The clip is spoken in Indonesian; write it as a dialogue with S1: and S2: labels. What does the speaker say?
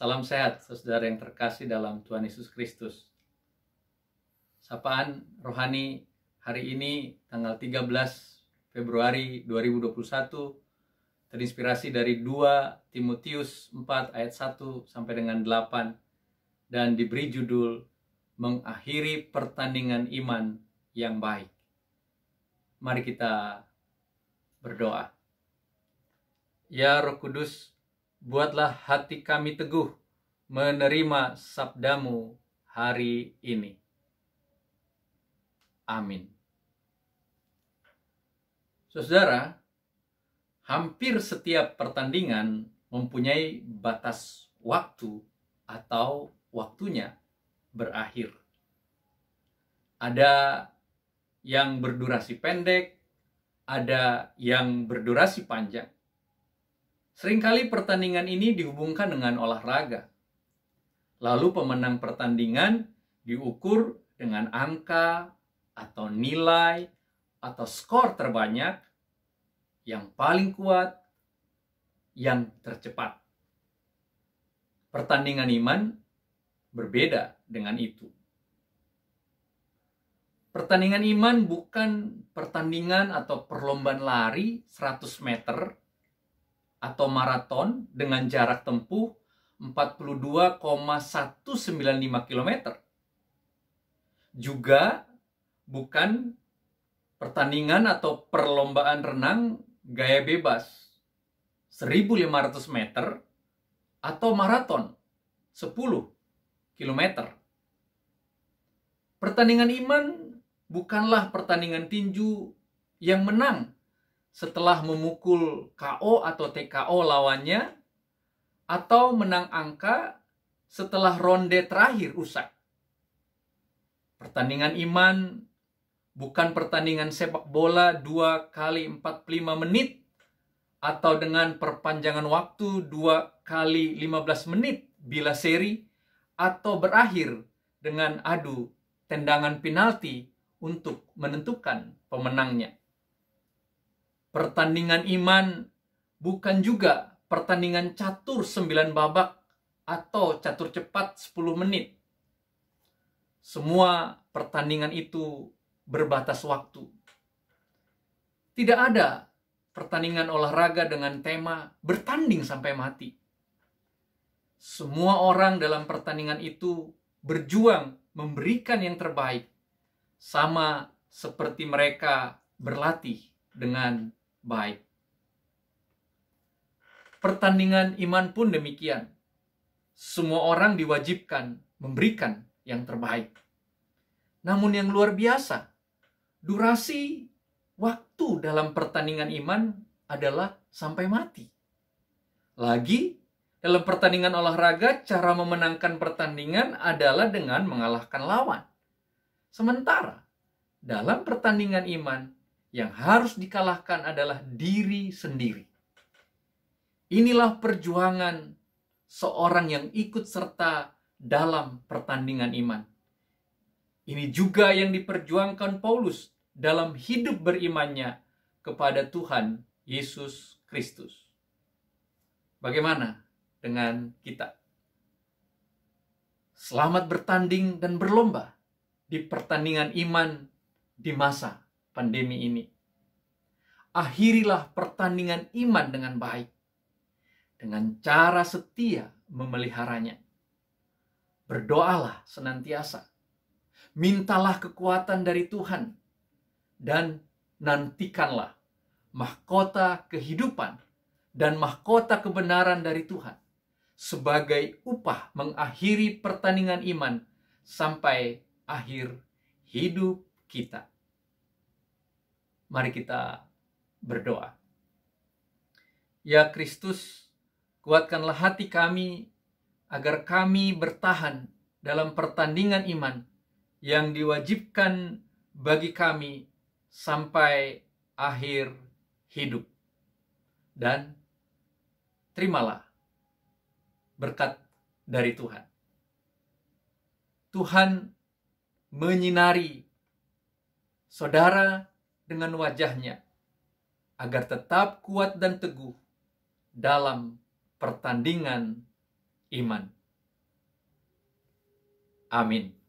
S1: Salam sehat, saudara yang terkasih dalam Tuhan Yesus Kristus. Sapaan rohani hari ini tanggal 13 Februari 2021 terinspirasi dari 2 Timotius 4 ayat 1 sampai dengan 8 dan diberi judul mengakhiri pertandingan iman yang baik. Mari kita berdoa. Ya Roh Kudus, buatlah hati kami teguh menerima sabdamu hari ini. Amin. Saudara, hampir setiap pertandingan mempunyai batas waktu atau waktunya berakhir. Ada yang berdurasi pendek, ada yang berdurasi panjang. Seringkali pertandingan ini dihubungkan dengan olahraga. Lalu pemenang pertandingan diukur dengan angka atau nilai atau skor terbanyak, yang paling kuat, yang tercepat. Pertandingan iman berbeda dengan itu. Pertandingan iman bukan pertandingan atau perlombaan lari 100 meter atau maraton dengan jarak tempuh 42,195 km. Juga bukan pertandingan atau perlombaan renang gaya bebas 1500 meter atau maraton 10 km. Pertandingan iman bukanlah pertandingan tinju yang menang setelah memukul KO atau TKO lawannya atau menang angka setelah ronde terakhir usai. Pertandingan iman bukan pertandingan sepak bola 2 kali 45 menit atau dengan perpanjangan waktu 2 kali 15 menit bila seri atau berakhir dengan adu tendangan penalti untuk menentukan pemenangnya. Pertandingan iman bukan juga pertandingan catur sembilan babak atau catur cepat sepuluh menit. Semua pertandingan itu berbatas waktu. Tidak ada pertandingan olahraga dengan tema bertanding sampai mati. Semua orang dalam pertandingan itu berjuang memberikan yang terbaik, sama seperti mereka berlatih dengan baik. Pertandingan iman pun demikian. Semua orang diwajibkan memberikan yang terbaik. Namun yang luar biasa, durasi waktu dalam pertandingan iman adalah sampai mati. Lagi, dalam pertandingan olahraga, cara memenangkan pertandingan adalah dengan mengalahkan lawan. Sementara, dalam pertandingan iman, yang harus dikalahkan adalah diri sendiri. Inilah perjuangan seorang yang ikut serta dalam pertandingan iman. Ini juga yang diperjuangkan Paulus dalam hidup berimannya kepada Tuhan Yesus Kristus. Bagaimana dengan kita? Selamat bertanding dan berlomba di pertandingan iman di masa pandemi ini. Akhirilah pertandingan iman dengan baik, dengan cara setia memeliharanya. Berdoalah senantiasa, mintalah kekuatan dari Tuhan, dan nantikanlah mahkota kehidupan dan mahkota kebenaran dari Tuhan sebagai upah mengakhiri pertandingan iman sampai akhir hidup kita. Mari kita berdoa. Ya Kristus, kuatkanlah hati kami agar kami bertahan dalam pertandingan iman yang diwajibkan bagi kami sampai akhir hidup. Dan terimalah berkat dari Tuhan. Tuhan menyinari saudara dengan wajahnya agar tetap kuat dan teguh dalam pertandingan iman. Amin.